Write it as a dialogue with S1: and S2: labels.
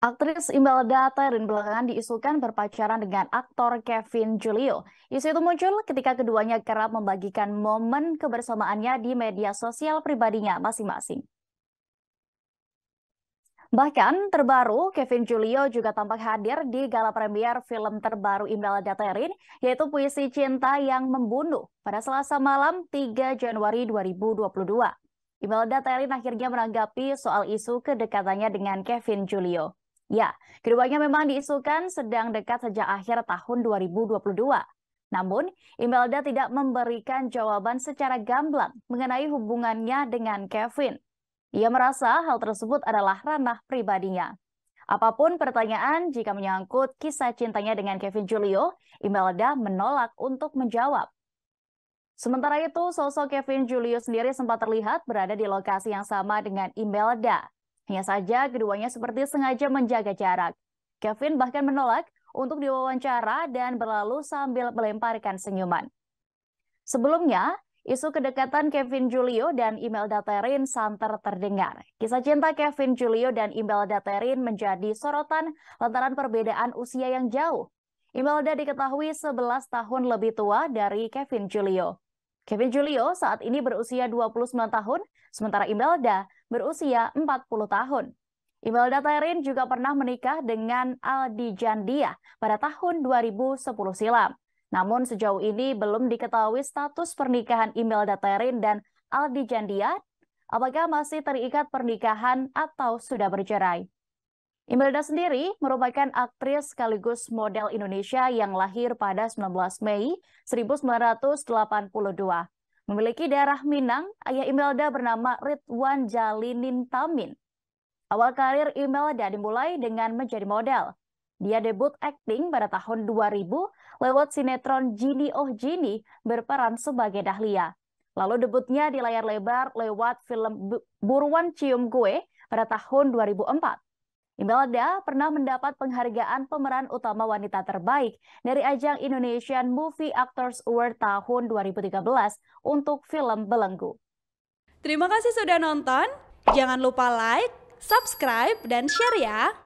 S1: Aktris Imelda Terin belakangan diisukan berpacaran dengan aktor Kevin Julio. Isu itu muncul ketika keduanya kerap membagikan momen kebersamaannya di media sosial pribadinya masing-masing. Bahkan terbaru, Kevin Julio juga tampak hadir di gala premier film terbaru Imelda Terin, yaitu Puisi Cinta Yang Membunuh pada selasa malam 3 Januari 2022. Imelda Terin akhirnya menanggapi soal isu kedekatannya dengan Kevin Julio. Ya, keduanya memang diisukan sedang dekat sejak akhir tahun 2022. Namun, Imelda tidak memberikan jawaban secara gamblang mengenai hubungannya dengan Kevin. Ia merasa hal tersebut adalah ranah pribadinya. Apapun pertanyaan jika menyangkut kisah cintanya dengan Kevin Julio, Imelda menolak untuk menjawab. Sementara itu, sosok Kevin Julio sendiri sempat terlihat berada di lokasi yang sama dengan Imelda. Hanya saja keduanya seperti sengaja menjaga jarak. Kevin bahkan menolak untuk diwawancara dan berlalu sambil melemparkan senyuman. Sebelumnya, isu kedekatan Kevin Julio dan Imelda Terin santer terdengar. Kisah cinta Kevin Julio dan Imelda Terin menjadi sorotan lantaran perbedaan usia yang jauh. Imelda diketahui 11 tahun lebih tua dari Kevin Julio. Kevin Julio saat ini berusia 29 tahun, sementara Imelda berusia 40 tahun. Imelda Tairin juga pernah menikah dengan Aldi Jandia pada tahun 2010 silam. Namun sejauh ini belum diketahui status pernikahan Imelda Tairin dan Aldi Jandia apakah masih terikat pernikahan atau sudah bercerai. Imelda sendiri merupakan aktris sekaligus model Indonesia yang lahir pada 19 Mei 1982. Memiliki daerah Minang, ayah Imelda bernama Ridwan Jalinin Tamin. Awal karir Imelda dimulai dengan menjadi model. Dia debut akting pada tahun 2000 lewat sinetron Gini Oh Gini berperan sebagai Dahlia. Lalu debutnya di layar lebar lewat film Buruan Cium Gue pada tahun 2004. Imelda pernah mendapat penghargaan pemeran utama wanita terbaik dari ajang Indonesian Movie Actors Award tahun 2013 untuk film Belenggu. Terima kasih sudah nonton. Jangan lupa like, subscribe, dan share ya.